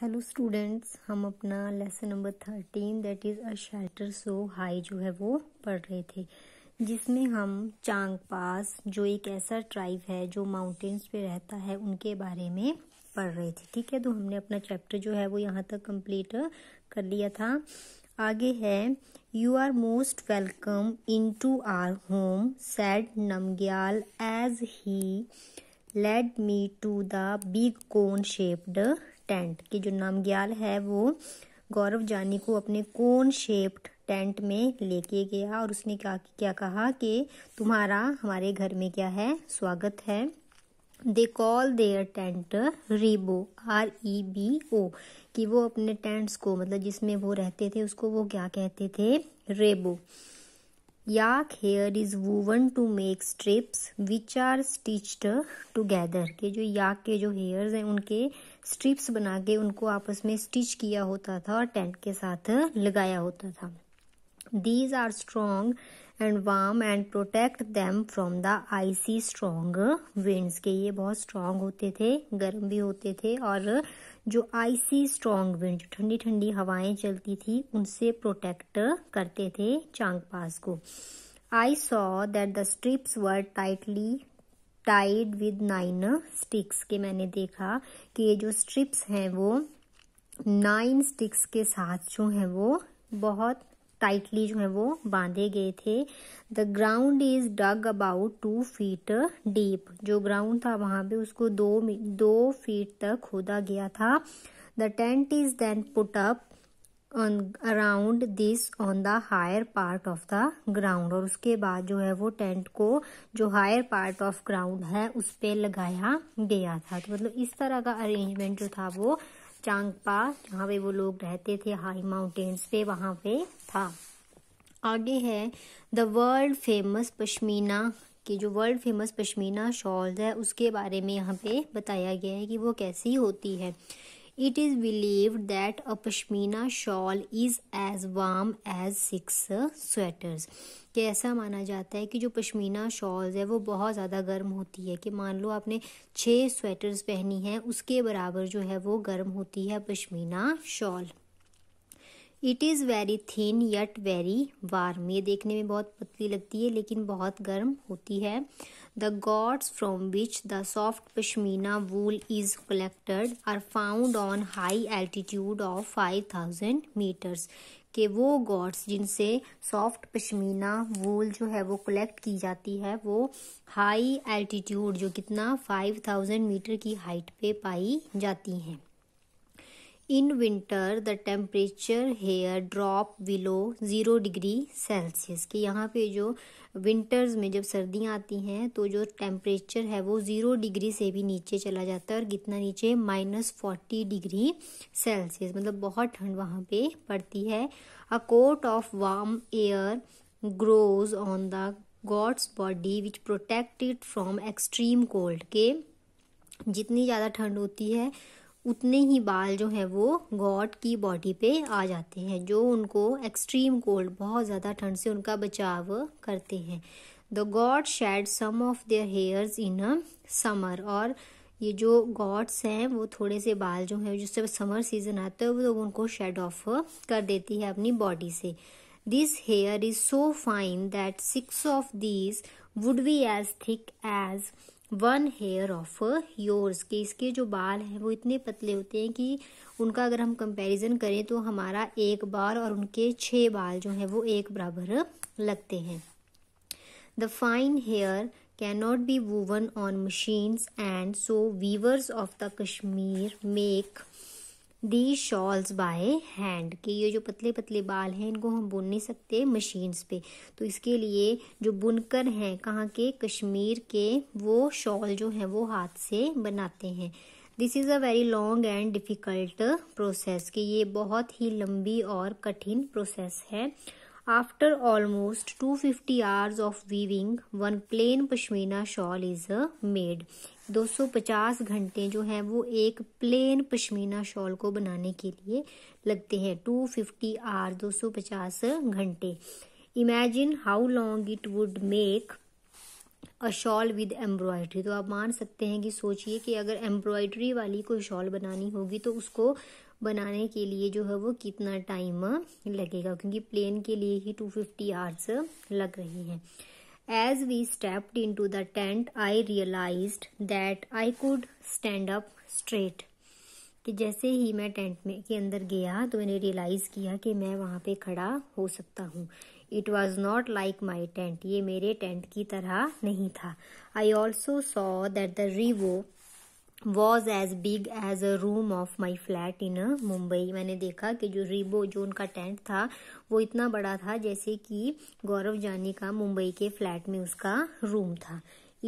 Hello students हम अपना lesson number thirteen that is a shelter so high जो है वो पढ़ रहे थे जिसमें हम चांग पास जो एक ऐसा ट्राइब है जो माउंटेन्स पे रहता है उनके बारे में पढ़ रहे थे ठीक है तो हमने अपना चैप्टर जो है वो यहाँ तक कंप्लीट कर लिया था आगे है you are most welcome into our home said Namgyal as he led me to the big cone shaped tent कि जो नामग्याल है वो गौरव जानी को अपने कोन शेप्ड टेंट में लेके गया और उसने क्या क्या कहा कि तुम्हारा हमारे घर में क्या है स्वागत है they call their tent rebo R E B O कि वो अपने टेंट्स को मतलब जिसमें वो रहते थे उसको वो क्या कहते थे rebo yak hair is woven to make strips which are stitched together के जो याक के जो हेयर्स हैं उनके स्ट्रिप्स बना के उनको आपस में स्टिच किया होता था और टेंट के साथ लगाया होता था these are strong and warm and protect them from the icy strong winds के ये बहुत स्ट्रोंग होते थे गर्म भी होते थे और जो आइसी स्ट्रॉन्ग विंड जो ठंडी ठंडी हवाएं चलती थी उनसे प्रोटेक्ट करते थे चांग पास को I saw that the strips were tightly tied with nine sticks के मैंने देखा कि ये जो स्ट्रिप्स हैं वो नाइन स्टिक्स के साथ जो हैं वो बहुत टाइटली जो है वो बांधे गए थे the ground is dug about two feet deep जो ग्राउंड था वहां पे उसको दो दो फीट तक खोदा गया था the tent is then put up on around this on the higher part of the ground और उसके बाद जो है वो टेंट को जो हायर पार्ट ऑफ ग्राउंड है उस पर लगाया गया था तो मतलब इस तरह का अरेंजमेंट जो था वो चांगपा जहाँ पे वो लोग रहते थे हाई माउंटेन्स पे वहां पे था आगे है द वर्ल्ड फेमस पश्मीना कि जो वर्ल्ड फेमस पश्मीना शॉल्स है उसके बारे में यहाँ पे बताया गया है कि वो कैसी होती है It is believed that a pashmina shawl is as warm as six uh, sweaters. कि ऐसा माना जाता है कि जो पश्मीना शॉल्स है वो बहुत ज़्यादा गर्म होती है कि मान लो आपने छः स्वेटर्स पहनी हैं उसके बराबर जो है वो गर्म होती है pashmina shawl it is very thin yet very warm ये देखने में बहुत पतली लगती है लेकिन बहुत गर्म होती है the goats from which the soft pashmina wool is collected are found on high altitude of five thousand metres के वो गॉड्स जिनसे सॉफ्ट पश्मीना वूल जो है वो कलेक्ट की जाती है वो हाई एल्टीट्यूड जो कितना फाइव थाउजेंड मीटर की हाइट पे पाई जाती हैं in winter the temperature here drop below zero degree Celsius कि यहाँ पे जो विंटर्स में जब सर्दियाँ आती हैं तो जो टेम्परेचर है वो ज़ीरो डिग्री से भी नीचे चला जाता है और कितना नीचे माइनस फोर्टी डिग्री सेल्सियस मतलब बहुत ठंड वहाँ पे पड़ती है a coat of warm hair grows on the goat's body which protect it from extreme cold के जितनी ज़्यादा ठंड होती है उतने ही बाल जो हैं वो गॉड की बॉडी पे आ जाते हैं जो उनको एक्सट्रीम कोल्ड बहुत ज़्यादा ठंड से उनका बचाव करते हैं the goat shed some of their hairs in a summer और ये जो गॉड्स हैं वो थोड़े से बाल जो हैं जिससे समर सीजन आता है वो लोग उनको शेड ऑफ कर देती है अपनी बॉडी से this hair is so fine that six of these would be as thick as one hair of yours के इसके जो बाल हैं वो इतने पतले होते हैं कि उनका अगर हम कंपैरिजन करें तो हमारा एक बाल और उनके छः बाल जो हैं वो एक बराबर लगते हैं the fine hair can not be woven on machines and so weavers of the Kashmir make the shawls by hand कि ये जो पतले पतले बाल हैं इनको हम बुन नहीं सकते मशीन्स पे तो इसके लिए जो बुनकर हैं कहाँ के कश्मीर के वो शॉल जो हैं वो हाथ से बनाते हैं this is a very long and difficult process कि ये बहुत ही लंबी और कठिन प्रोसेस है almost to 250 hours of weaving one plain pashmina shawl is made 250 घंटे जो है वो एक प्लेन पश्मीना शॉल को बनाने के लिए लगते हैं 250 फिफ्टी आर दो घंटे imagine how long it would make a shawl with embroidery तो आप मान सकते हैं कि सोचिए कि अगर एम्ब्रॉयडरी वाली कोई शॉल बनानी होगी तो उसको बनाने के लिए जो है वो कितना टाइम लगेगा क्योंकि प्लेन के लिए ही 250 फिफ्टी आवर्स लग रही हैं As we stepped into the tent, I realized that I could stand up straight. कि जैसे ही मैं टेंट में के अंदर गया तो मैंने रियलाइज़ किया कि मैं वहाँ पे खड़ा हो सकता हूँ it was not like my tent ये मेरे टेंट की तरह नहीं था I also saw that the rebo was as big as a room of my flat in Mumbai मैंने देखा कि जो रिबो जो उनका टेंट था वो इतना बड़ा था जैसे कि गौरव जानी का मुंबई के फ्लैट में उसका रूम था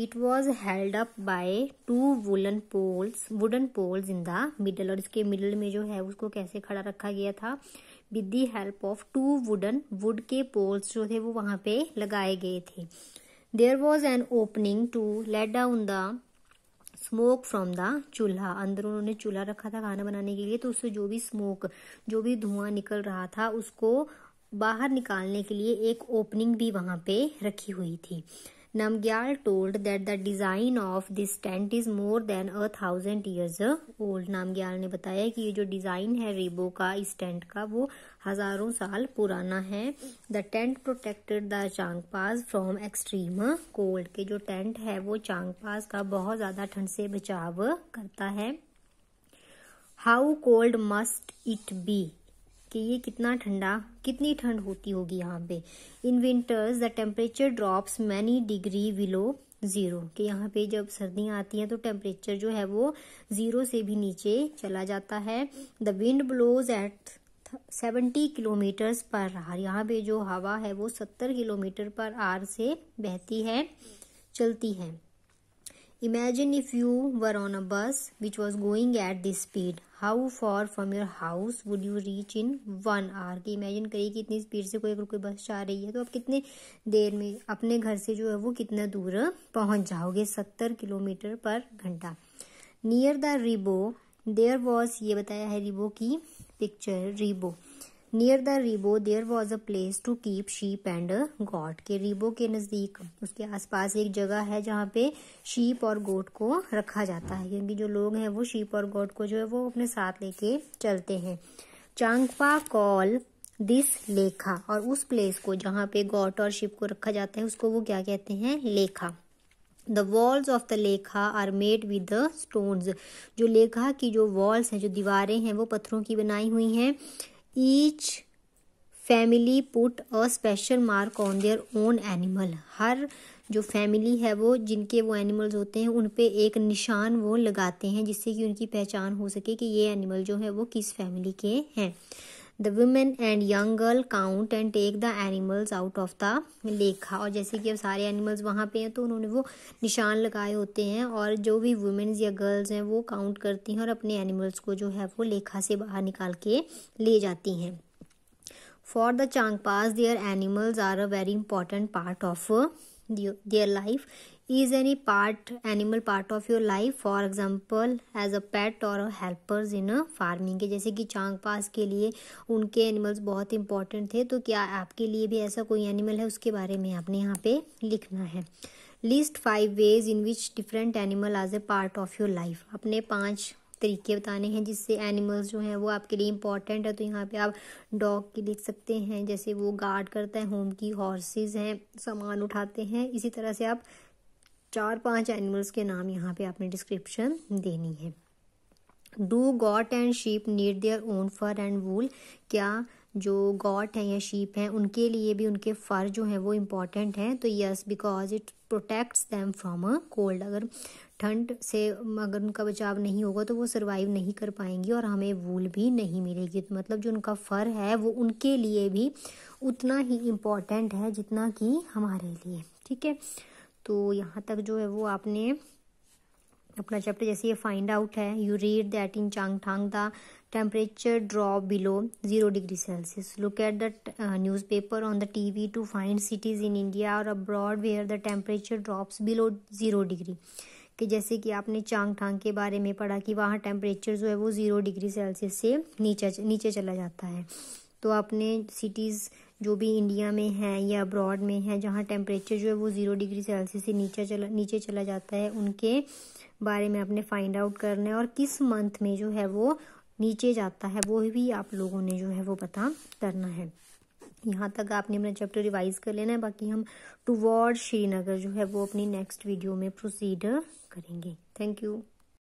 it was held up by two woollen poles wooden poles in the middle और इसके मिडल में जो है उसको कैसे खड़ा रखा गया था with the help of two wooden wood के पोल्स जो थे वो वहाँ पे लगाए गए थे there was an opening to let down the smoke from the chulha अंदर उन्होंने चूल्हा रखा था खाना बनाने के लिए तो उससे जो भी स्मोक जो भी धुआं निकल रहा था उसको बाहर निकालने के लिए एक ओपनिंग भी वहां पे रखी हुई थी Namgyal told that the design of this tent is more than a thousand years old Namgyal ने बताया कि ये जो डिज़ाइन है रेबो का इस टेंट का वो हज़ारों साल पुराना है the tent protected the Changpas from extreme cold के जो टेंट है वो चांग पास का बहुत ज़्यादा ठंड से बचाव करता है how cold must it be कि ये कितना ठंडा कितनी ठंड होती होगी यहाँ पे in winters the temperature drops many degree below zero कि यहाँ पे जब सर्दियां आती हैं तो टेम्परेचर जो है वो ज़ीरो से भी नीचे चला जाता है the wind blows at seventy kilometres per hour यहाँ पे जो हवा है वो सत्तर किलोमीटर पर आर से बहती है चलती है imagine if you were on a bus which was going at this speed how far from your house would you reach in one hour की इमेजिन करिए कि इतनी स्पीड से कोई अगर कोई बस जा रही है तो आप कितने देर में अपने घर से जो है वो कितना दूर पहुंच जाओगे सत्तर किलोमीटर पर घंटा near the rebo there was ये बताया है रिबो की picture rebo near the rebo there was a place to keep sheep and goat के रिबो के नज़दीक उसके आसपास एक जगह है जहाँ पे शीप और गोट को रखा जाता है क्योंकि जो लोग हैं वो शीप और गोट को जो है वो अपने साथ लेके चलते हैं चांगपा कॉल दिस लेखा और उस प्लेस को जहाँ पे गोट और शिप को रखा जाता है उसको वो क्या कहते हैं lekha the walls of the lekha are made with the stones जो लेखा की जो वॉल्स हैं जो दीवारें हैं वो पत्थरों की बनाई हुई हैं each family put a special mark on their own animal हर जो फैमिली है वो जिनके वो एनिमल्स होते हैं उन पे एक निशान वो लगाते हैं जिससे कि उनकी पहचान हो सके कि ये एनिमल जो है वो किस फैमिली के हैं the women and young girl count and take the animals out of the lekha और जैसे कि अब सारे एनिमल्स वहाँ पे हैं तो उन्होंने वो निशान लगाए होते हैं और जो भी वुमेन्स या गर्ल्स हैं वो काउंट करती हैं और अपने एनिमल्स को जो है वो लेखा से बाहर निकाल के ले जाती हैं for the Changpas their animals are a very important part of their life is any part animal part of your life for example as a pet or a helpers in a farming के जैसे कि चांग पास के लिए उनके animals बहुत important थे तो क्या आपके लिए भी ऐसा कोई एनिमल है उसके बारे में आपने यहाँ पे लिखना है list five ways in which different animal as a part of your life अपने पांच तरीके बताने हैं जिससे एनिमल्स जो हैं वो आपके लिए इम्पॉर्टेंट है तो यहाँ पे आप डॉग की लिख सकते हैं जैसे वो गार्ड करता है होम की हॉर्सेज हैं सामान उठाते हैं इसी तरह से आप चार पांच एनिमल्स के नाम यहाँ पे आपने डिस्क्रिप्शन देनी है do goat and sheep need their own fur and wool क्या जो गॉट है या शीप हैं उनके लिए भी उनके फर जो है वो इम्पॉर्टेंट हैं तो yes because it protects them from a cold अगर ठंड से अगर उनका बचाव नहीं होगा तो वो सर्वाइव नहीं कर पाएंगी और हमें वूल भी नहीं मिलेगी तो मतलब जो उनका फर है वो उनके लिए भी उतना ही इम्पॉर्टेंट है जितना कि हमारे लिए ठीक है तो यहाँ तक जो है वो आपने अपना चैप्टर जैसे ये फाइंड आउट है you read that in Changthang the temperature drop below zero degree Celsius look at the newspaper on the TV to find cities in India और abroad where the temperature drops below zero degree कि जैसे कि आपने चांगथांग के बारे में पढ़ा कि वहाँ टेम्परेचर जो है वो ज़ीरो डिग्री सेल्सियस से नीचे नीचे चला जाता है तो आपने सिटीज़ जो भी इंडिया में है या अब्रॉड में है जहाँ टेम्परेचर जो है वो ज़ीरो डिग्री सेल्सियस से नीचे चला नीचे चला जाता है उनके बारे में आपने फाइंड आउट करना है और किस मंथ में जो है वो नीचे जाता है वो भी आप लोगों ने जो है वो पता करना है यहाँ तक आपने अपना चैप्टर रिवाइज कर लेना है बाकी हम टू श्रीनगर जो है वो अपनी नेक्स्ट वीडियो में प्रोसीड करेंगे थैंक यू